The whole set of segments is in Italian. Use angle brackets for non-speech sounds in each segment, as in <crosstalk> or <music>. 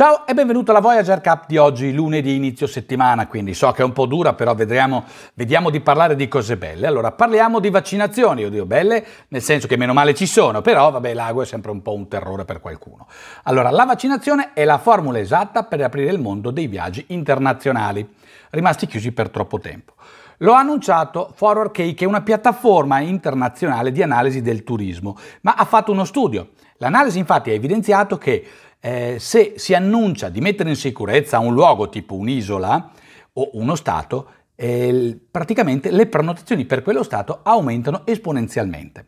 Ciao e benvenuto alla Voyager Cup di oggi, lunedì inizio settimana, quindi so che è un po' dura, però vedremo, vediamo di parlare di cose belle. Allora, parliamo di vaccinazioni, io dico belle, nel senso che meno male ci sono, però vabbè, l'ago è sempre un po' un terrore per qualcuno. Allora, la vaccinazione è la formula esatta per aprire il mondo dei viaggi internazionali, rimasti chiusi per troppo tempo. Lo ha annunciato Forward Cake, che è una piattaforma internazionale di analisi del turismo, ma ha fatto uno studio. L'analisi infatti ha evidenziato che eh, se si annuncia di mettere in sicurezza un luogo tipo un'isola o uno Stato, eh, praticamente le prenotazioni per quello Stato aumentano esponenzialmente.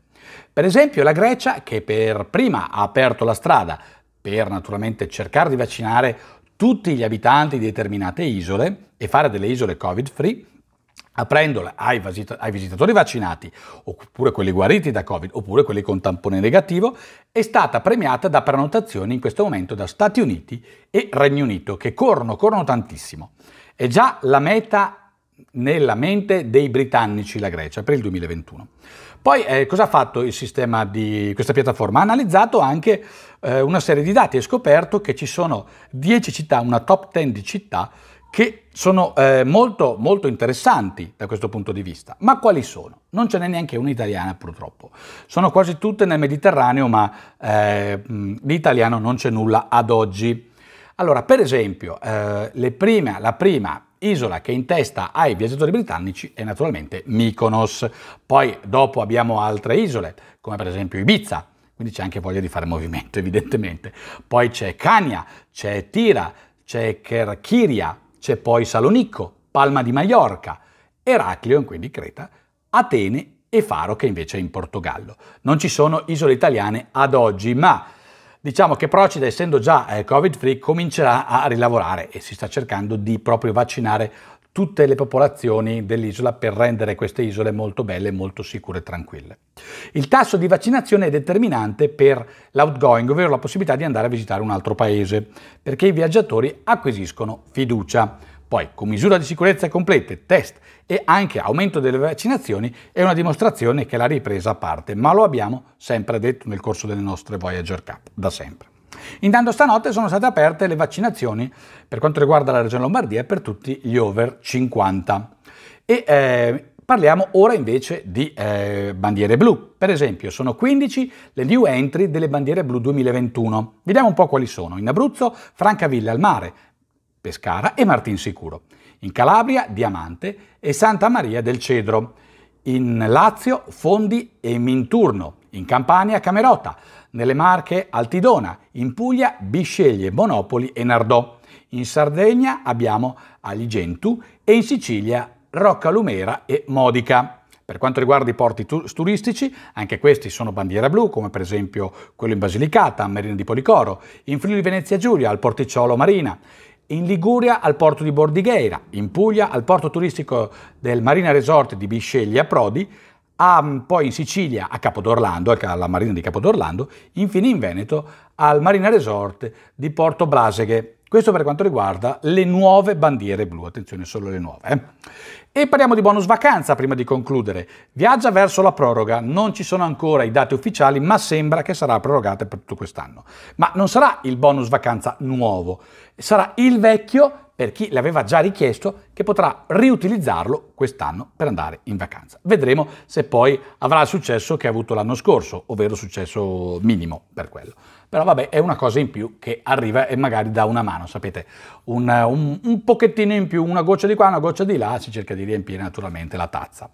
Per esempio la Grecia, che per prima ha aperto la strada per naturalmente cercare di vaccinare tutti gli abitanti di determinate isole e fare delle isole covid free, aprendola ai, visitatori vaccinati, oppure quelli guariti da Covid, oppure quelli con tampone negativo, è stata premiata da prenotazioni in questo momento da Stati Uniti e Regno Unito, che corrono, corrono tantissimo. È già la meta nella mente dei britannici la Grecia per il 2021. Poi eh, cosa ha fatto il sistema di questa piattaforma? Ha analizzato anche eh, una serie di dati e scoperto che ci sono 10 città, una top 10 di città che sono eh, molto, molto interessanti da questo punto di vista. Ma quali sono? Non ce n'è neanche una italiana purtroppo. Sono quasi tutte nel Mediterraneo, ma eh, di italiano non c'è nulla ad oggi. Allora, per esempio, eh, prime, la prima isola che è in testa ai viaggiatori britannici è naturalmente Mykonos. Poi dopo abbiamo altre isole, come per esempio Ibiza, quindi c'è anche voglia di fare movimento <laughs> evidentemente. Poi c'è Cania, c'è Tira, c'è Kerkiria, c'è poi Salonicco, Palma di Maiorca, Eraclio, quindi Creta, Atene e Faro che invece è in Portogallo. Non ci sono isole italiane ad oggi, ma diciamo che Procida, essendo già eh, Covid-free, comincerà a rilavorare e si sta cercando di proprio vaccinare tutte le popolazioni dell'isola per rendere queste isole molto belle, molto sicure e tranquille. Il tasso di vaccinazione è determinante per l'outgoing, ovvero la possibilità di andare a visitare un altro paese, perché i viaggiatori acquisiscono fiducia. Poi, con misura di sicurezza complete, test e anche aumento delle vaccinazioni, è una dimostrazione che la ripresa parte, ma lo abbiamo sempre detto nel corso delle nostre Voyager Cup, da sempre. Intanto stanotte sono state aperte le vaccinazioni per quanto riguarda la regione Lombardia per tutti gli over 50. E, eh, Parliamo ora invece di eh, bandiere blu. Per esempio, sono 15 le new entry delle bandiere blu 2021. Vediamo un po' quali sono. In Abruzzo, Francavilla al mare, Pescara e Martinsicuro. In Calabria, Diamante e Santa Maria del Cedro. In Lazio, Fondi e Minturno in Campania Camerota, nelle Marche Altidona, in Puglia Bisceglie, Monopoli e Nardò, in Sardegna abbiamo Aligentu e in Sicilia Rocca Lumera e Modica. Per quanto riguarda i porti turistici, anche questi sono bandiera blu, come per esempio quello in Basilicata, a Marina di Policoro, in Friuli Venezia Giulia, al Porticciolo Marina, in Liguria al porto di Bordigheira, in Puglia al porto turistico del Marina Resort di Bisceglia Prodi, a, mm, poi in Sicilia a Capodorlando, alla marina di Capodorlando, infine in Veneto al Marina Resort di Porto Braseghe. Questo per quanto riguarda le nuove bandiere blu, attenzione solo le nuove. Eh. E parliamo di bonus vacanza prima di concludere. Viaggia verso la proroga, non ci sono ancora i dati ufficiali, ma sembra che sarà prorogata per tutto quest'anno. Ma non sarà il bonus vacanza nuovo, sarà il vecchio per chi l'aveva già richiesto che potrà riutilizzarlo quest'anno per andare in vacanza. Vedremo se poi avrà il successo che ha avuto l'anno scorso, ovvero successo minimo per quello. Però vabbè, è una cosa in più che arriva e magari dà una mano, sapete, un, un, un pochettino in più, una goccia di qua, una goccia di là, si cerca di riempire naturalmente la tazza.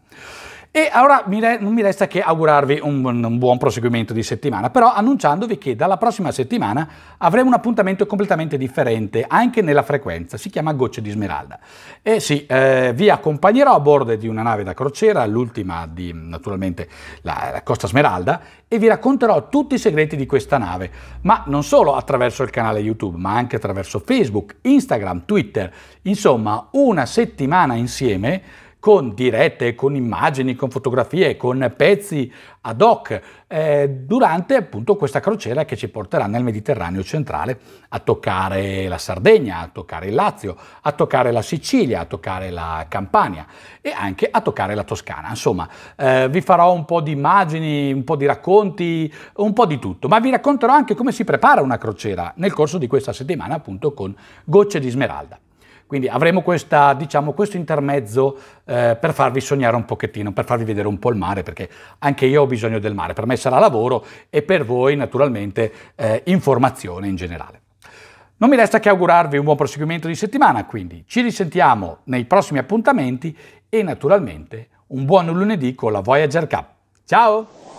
E allora non mi resta che augurarvi un, un, buon proseguimento di settimana, però annunciandovi che dalla prossima settimana avremo un appuntamento completamente differente anche nella frequenza, si chiama Gocce di Smeralda. E eh sì, eh, vi accompagnerò a bordo di una nave da crociera, l'ultima di naturalmente la, la Costa Smeralda, e vi racconterò tutti i segreti di questa nave, ma non solo attraverso il canale YouTube, ma anche attraverso Facebook, Instagram, Twitter, insomma una settimana insieme con dirette, con immagini, con fotografie, con pezzi ad hoc eh, durante appunto questa crociera che ci porterà nel Mediterraneo centrale a toccare la Sardegna, a toccare il Lazio, a toccare la Sicilia, a toccare la Campania e anche a toccare la Toscana. Insomma, eh, vi farò un po' di immagini, un po' di racconti, un po' di tutto, ma vi racconterò anche come si prepara una crociera nel corso di questa settimana appunto con Gocce di Smeralda. Quindi avremo questa, diciamo, questo intermezzo eh, per farvi sognare un pochettino, per farvi vedere un po' il mare, perché anche io ho bisogno del mare, per me sarà lavoro e per voi naturalmente eh, informazione in generale. Non mi resta che augurarvi un buon proseguimento di settimana, quindi ci risentiamo nei prossimi appuntamenti e naturalmente un buon lunedì con la Voyager Cup. Ciao!